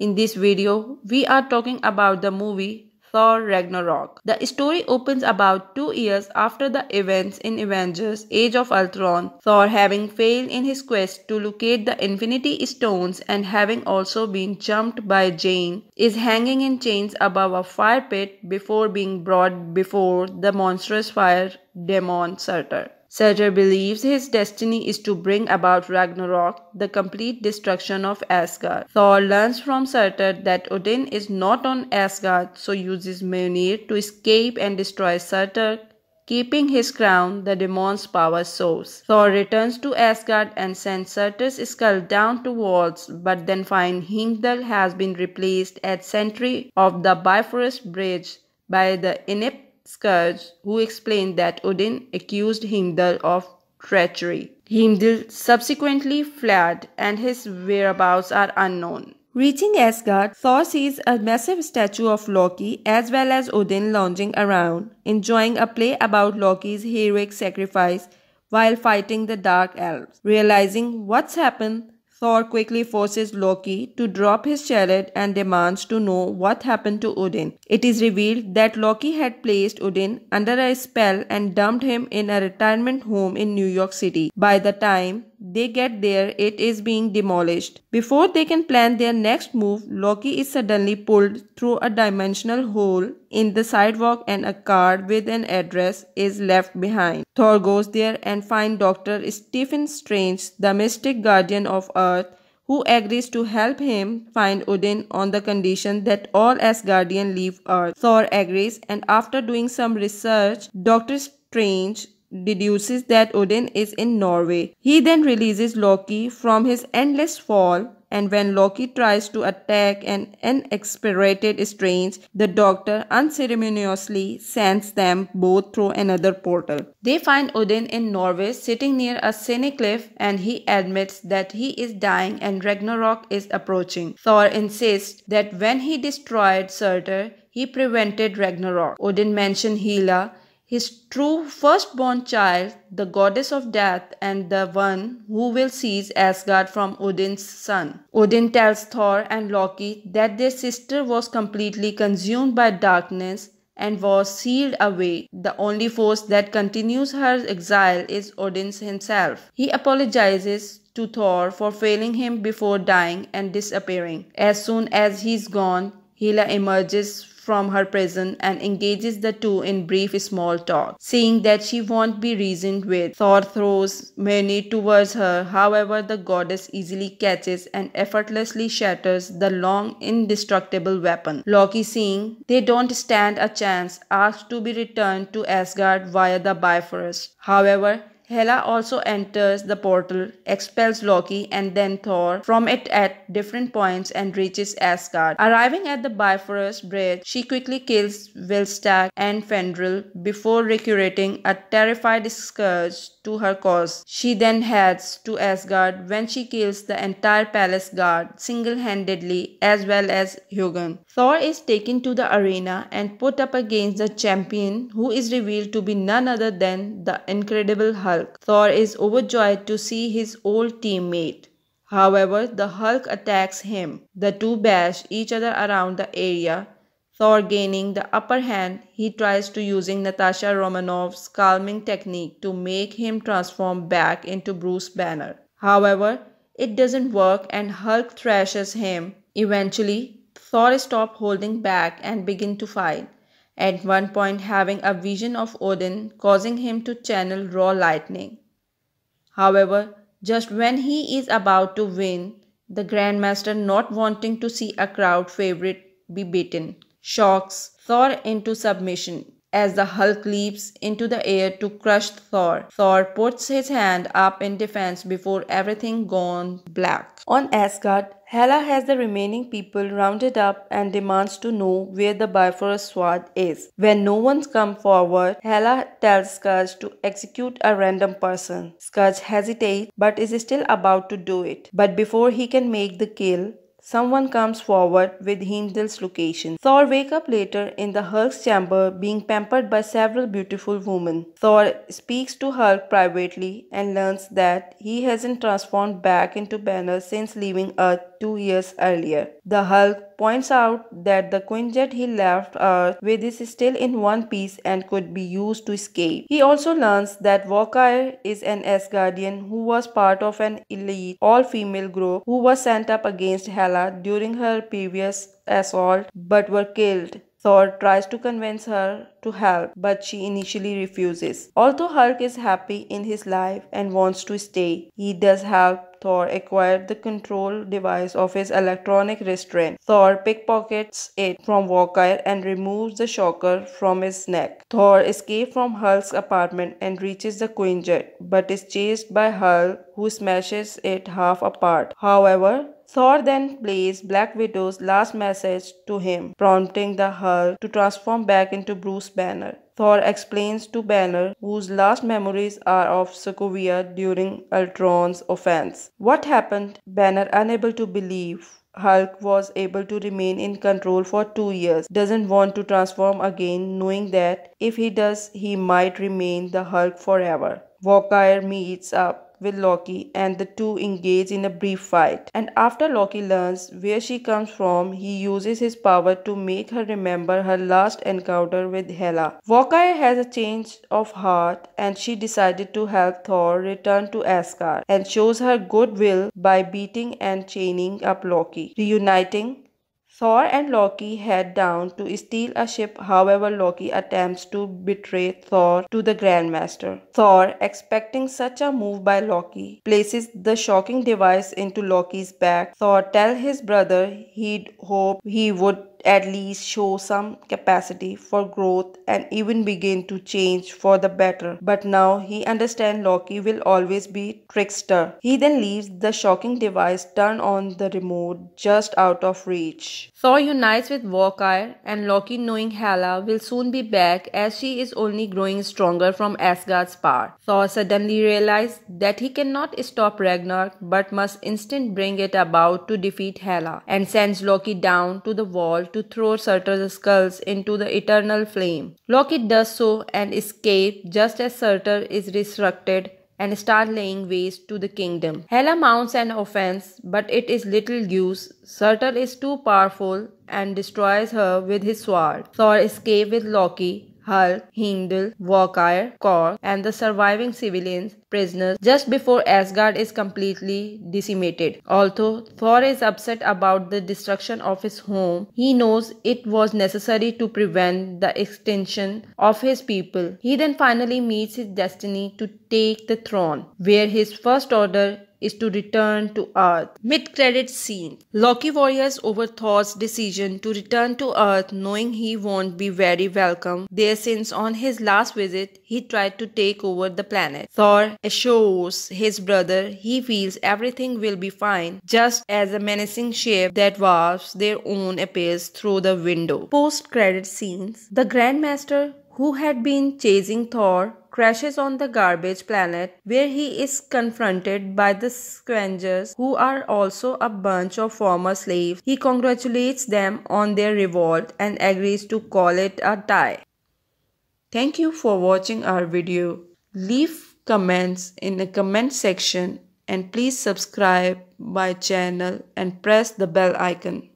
In this video, we are talking about the movie Thor Ragnarok. The story opens about two years after the events in Avengers Age of Ultron, Thor having failed in his quest to locate the Infinity Stones and having also been jumped by Jane, is hanging in chains above a fire pit before being brought before the monstrous fire demon Surtur. Surtur believes his destiny is to bring about Ragnarok, the complete destruction of Asgard. Thor learns from Surtur that Odin is not on Asgard, so uses Mjolnir to escape and destroy Surtur, keeping his crown, the demon's power source. Thor returns to Asgard and sends Surtur's skull down to Walls, but then finds Heimdall has been replaced at sentry of the Bifrost Bridge by the inept Scourge, who explained that Odin accused Heimdall of treachery. Heimdall subsequently fled and his whereabouts are unknown. Reaching Asgard, Thor sees a massive statue of Loki as well as Odin lounging around, enjoying a play about Loki's heroic sacrifice while fighting the Dark Elves. Realizing what's happened, Thor quickly forces Loki to drop his chariot and demands to know what happened to Odin. It is revealed that Loki had placed Odin under a spell and dumped him in a retirement home in New York City. By the time they get there, it is being demolished. Before they can plan their next move, Loki is suddenly pulled through a dimensional hole in the sidewalk and a card with an address is left behind. Thor goes there and finds Dr. Stephen Strange, the mystic guardian of Earth, who agrees to help him find Odin on the condition that all Asgardians leave Earth. Thor agrees and after doing some research, Dr. Strange deduces that Odin is in Norway. He then releases Loki from his endless fall and when Loki tries to attack an inexpirated strange, the doctor unceremoniously sends them both through another portal. They find Odin in Norway sitting near a cine cliff and he admits that he is dying and Ragnarok is approaching. Thor insists that when he destroyed Surtur, he prevented Ragnarok. Odin mentioned Hela his true firstborn child, the goddess of death, and the one who will seize Asgard from Odin's son. Odin tells Thor and Loki that their sister was completely consumed by darkness and was sealed away. The only force that continues her exile is Odin's himself. He apologizes to Thor for failing him before dying and disappearing. As soon as he's gone, Hela emerges from her prison and engages the two in brief small talk, seeing that she won't be reasoned with. Thor throws many towards her, however the goddess easily catches and effortlessly shatters the long indestructible weapon. Loki seeing they don't stand a chance asks to be returned to Asgard via the Bifrost. However, Hela also enters the portal, expels Loki and then Thor from it at different points and reaches Asgard. Arriving at the Bifrost Bridge, she quickly kills Vilstack and Fendril before recruiting a terrified Scourge to her cause. She then heads to Asgard when she kills the entire palace guard single-handedly as well as Hugin. Thor is taken to the arena and put up against the champion who is revealed to be none other than the Incredible Hulk. Hulk. Thor is overjoyed to see his old teammate. However, the Hulk attacks him. The two bash each other around the area. Thor gaining the upper hand, he tries to using Natasha Romanoff's calming technique to make him transform back into Bruce Banner. However, it doesn't work and Hulk thrashes him. Eventually, Thor stop holding back and begin to fight at one point having a vision of Odin causing him to channel raw lightning. However, just when he is about to win, the Grandmaster, not wanting to see a crowd favorite be beaten, shocks Thor into submission as the Hulk leaps into the air to crush Thor. Thor puts his hand up in defense before everything gone black. On Asgard, Hela has the remaining people rounded up and demands to know where the Bifrost sword is. When no one's come forward, Hela tells Scourge to execute a random person. Scourge hesitates but is still about to do it. But before he can make the kill, Someone comes forward with Heimdall's location. Thor wake up later in the Hulk's chamber being pampered by several beautiful women. Thor speaks to Hulk privately and learns that he hasn't transformed back into Banner since leaving Earth two years earlier. The Hulk points out that the Quinjet he left Earth uh, with is still in one piece and could be used to escape. He also learns that Vokai is an Asgardian who was part of an elite all-female group who was sent up against Hela during her previous assault but were killed. Thor tries to convince her to help, but she initially refuses. Although Hulk is happy in his life and wants to stay, he does help Thor acquired the control device of his electronic restraint. Thor pickpockets it from Walker and removes the shocker from his neck. Thor escapes from Hulk's apartment and reaches the Quinjet, but is chased by Hulk who smashes it half apart. However, Thor then plays Black Widow's last message to him, prompting the Hulk to transform back into Bruce Banner. Thor explains to Banner, whose last memories are of Sokovia during Ultron's offense. What happened? Banner, unable to believe, Hulk was able to remain in control for two years, doesn't want to transform again, knowing that if he does, he might remain the Hulk forever. Walker meets up with Loki and the two engage in a brief fight. And after Loki learns where she comes from, he uses his power to make her remember her last encounter with Hela. Hawkeye has a change of heart and she decided to help Thor return to Asgard and shows her goodwill by beating and chaining up Loki, reuniting Thor and Loki head down to steal a ship, however, Loki attempts to betray Thor to the Grandmaster. Thor, expecting such a move by Loki, places the shocking device into Loki's back. Thor tells his brother he'd hope he would at least show some capacity for growth and even begin to change for the better. But now he understands Loki will always be trickster. He then leaves the shocking device turned on the remote just out of reach. Thor unites with Valkyrie and Loki knowing Hela will soon be back as she is only growing stronger from Asgard's power. Thor suddenly realizes that he cannot stop Ragnar, but must instead bring it about to defeat Hela and sends Loki down to the wall to throw Surtur's skulls into the eternal flame. Loki does so and escapes just as Surtur is resurrected and start laying waste to the kingdom. Hela mounts an offense, but it is little use. Surtur is too powerful and destroys her with his sword. Thor escapes with Loki Hull, Heimdall, Walkire, Cork, and the surviving civilians prisoners just before Asgard is completely decimated. Although Thor is upset about the destruction of his home, he knows it was necessary to prevent the extinction of his people. He then finally meets his destiny to take the throne, where his first order is to return to Earth. Mid-credit scene. Loki warriors over Thor's decision to return to Earth knowing he won't be very welcome there since on his last visit he tried to take over the planet. Thor assures his brother he feels everything will be fine just as a menacing shape that warps their own appears through the window. Post-credit scenes. The Grandmaster who had been chasing Thor, crashes on the garbage planet where he is confronted by the scavengers who are also a bunch of former slaves. He congratulates them on their revolt and agrees to call it a tie. Thank you for watching our video. Leave comments in the comment section and please subscribe my channel and press the bell icon.